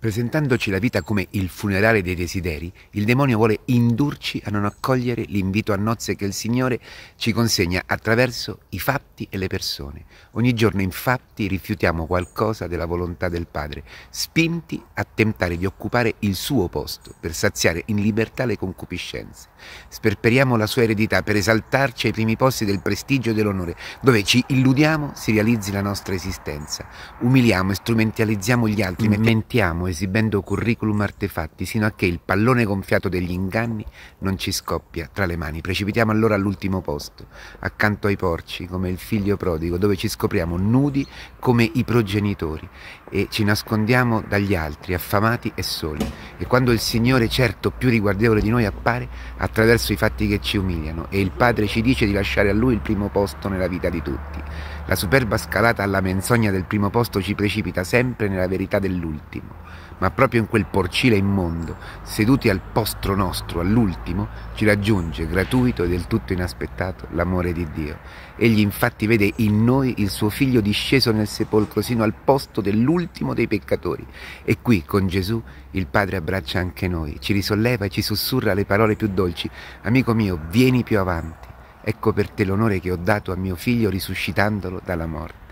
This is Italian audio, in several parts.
Presentandoci la vita come il funerale dei desideri, il demonio vuole indurci a non accogliere l'invito a nozze che il Signore ci consegna attraverso i fatti e le persone. Ogni giorno infatti rifiutiamo qualcosa della volontà del Padre, spinti a tentare di occupare il suo posto per saziare in libertà le concupiscenze. Sperperiamo la sua eredità per esaltarci ai primi posti del prestigio e dell'onore, dove ci illudiamo si realizzi la nostra esistenza. Umiliamo e strumentalizziamo gli altri, mentiamo esibendo curriculum artefatti sino a che il pallone gonfiato degli inganni non ci scoppia tra le mani. Precipitiamo allora all'ultimo posto, accanto ai porci, come il figlio prodigo, dove ci scopriamo nudi come i progenitori e ci nascondiamo dagli altri, affamati e soli. E quando il Signore, certo più riguardevole di noi, appare attraverso i fatti che ci umiliano e il Padre ci dice di lasciare a Lui il primo posto nella vita di tutti. La superba scalata alla menzogna del primo posto ci precipita sempre nella verità dell'ultimo ma proprio in quel porcile immondo, seduti al posto nostro, all'ultimo, ci raggiunge, gratuito e del tutto inaspettato, l'amore di Dio. Egli infatti vede in noi il suo figlio disceso nel sepolcro sino al posto dell'ultimo dei peccatori. E qui, con Gesù, il Padre abbraccia anche noi, ci risolleva e ci sussurra le parole più dolci. Amico mio, vieni più avanti. Ecco per te l'onore che ho dato a mio figlio risuscitandolo dalla morte.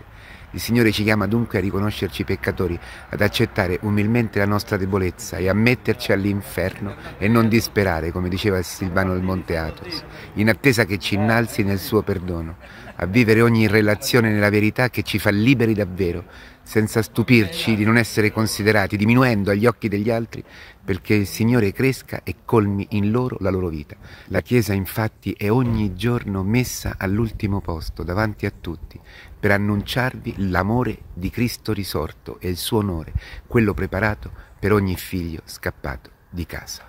Il Signore ci chiama dunque a riconoscerci peccatori, ad accettare umilmente la nostra debolezza e a metterci all'inferno e non disperare, come diceva Silvano del Monte Athos, in attesa che ci innalzi nel suo perdono, a vivere ogni relazione nella verità che ci fa liberi davvero senza stupirci esatto. di non essere considerati, diminuendo agli occhi degli altri, perché il Signore cresca e colmi in loro la loro vita. La Chiesa infatti è ogni giorno messa all'ultimo posto, davanti a tutti, per annunciarvi l'amore di Cristo risorto e il suo onore, quello preparato per ogni figlio scappato di casa.